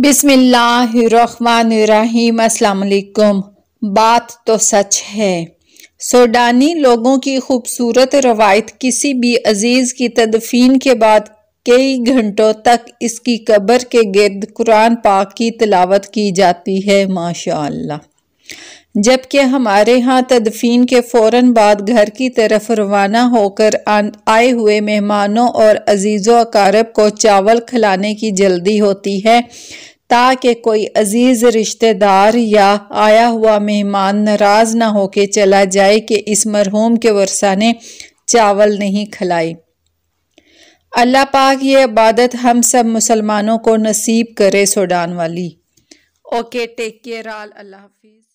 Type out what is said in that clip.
बिसमीम् अल्लाम बात तो सच है सोडानी लोगों की खूबसूरत रवायत किसी भी अजीज़ की तदफीन के बाद कई घंटों तक इसकी कब्र के गिरद कुरान पाक की तलावत की जाती है माशा जबकि हमारे यहाँ तदफीन के फ़ौर बाद घर की तरफ रवाना होकर आए हुए मेहमानों और अजीज़ों अकारब को चावल खिलाने की जल्दी होती है ताकि कोई अजीज़ रिश्तेदार या आया हुआ मेहमान नाराज़ ना होके चला जाए कि इस मरहूम के वर्षा ने चावल नहीं खिलाई अल्लाह पाक ये इबादत हम सब मुसलमानों को नसीब करे सोडान वाली ओके टेक केयर आल अल्लाह हाफिज़